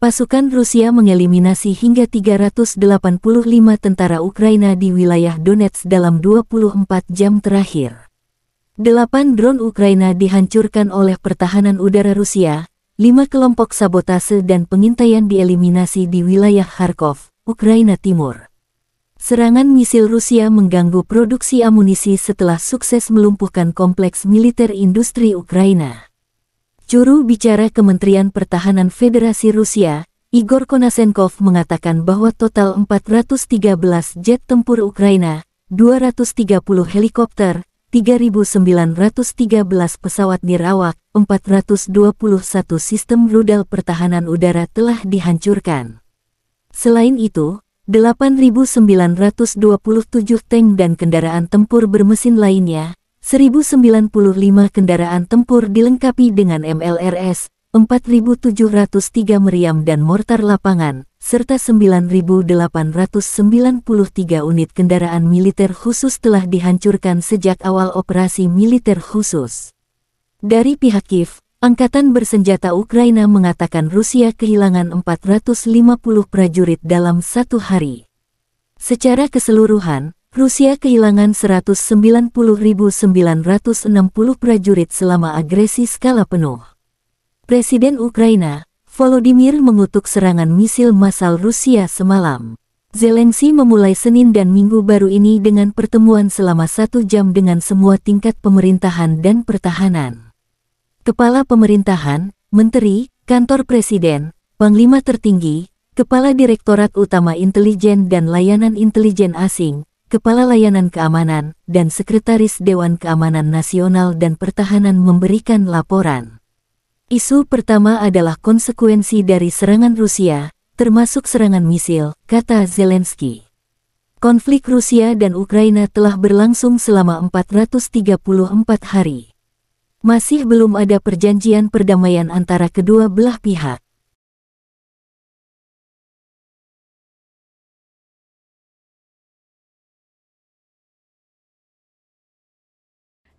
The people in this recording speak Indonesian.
Pasukan Rusia mengeliminasi hingga 385 tentara Ukraina di wilayah Donetsk dalam 24 jam terakhir. Delapan drone Ukraina dihancurkan oleh pertahanan udara Rusia, lima kelompok sabotase dan pengintaian dieliminasi di wilayah Kharkov, Ukraina Timur. Serangan misil Rusia mengganggu produksi amunisi setelah sukses melumpuhkan kompleks militer industri Ukraina. Juru bicara Kementerian Pertahanan Federasi Rusia, Igor Konasenkov mengatakan bahwa total 413 jet tempur Ukraina, 230 helikopter, 3.913 pesawat nirawak, 421 sistem rudal pertahanan udara telah dihancurkan. Selain itu, 8.927 tank dan kendaraan tempur bermesin lainnya, 1.095 kendaraan tempur dilengkapi dengan MLRS, 4.703 meriam dan mortar lapangan, serta 9.893 unit kendaraan militer khusus telah dihancurkan sejak awal operasi militer khusus. Dari pihak Kiev, Angkatan bersenjata Ukraina mengatakan Rusia kehilangan 450 prajurit dalam satu hari. Secara keseluruhan, Rusia kehilangan 190.960 prajurit selama agresi skala penuh. Presiden Ukraina, Volodymyr mengutuk serangan misil massal Rusia semalam. Zelensky memulai Senin dan Minggu baru ini dengan pertemuan selama satu jam dengan semua tingkat pemerintahan dan pertahanan. Kepala pemerintahan, menteri, kantor presiden, panglima tertinggi, kepala direktorat utama intelijen dan layanan intelijen asing, Kepala Layanan Keamanan, dan Sekretaris Dewan Keamanan Nasional dan Pertahanan memberikan laporan. Isu pertama adalah konsekuensi dari serangan Rusia, termasuk serangan misil, kata Zelensky. Konflik Rusia dan Ukraina telah berlangsung selama 434 hari. Masih belum ada perjanjian perdamaian antara kedua belah pihak.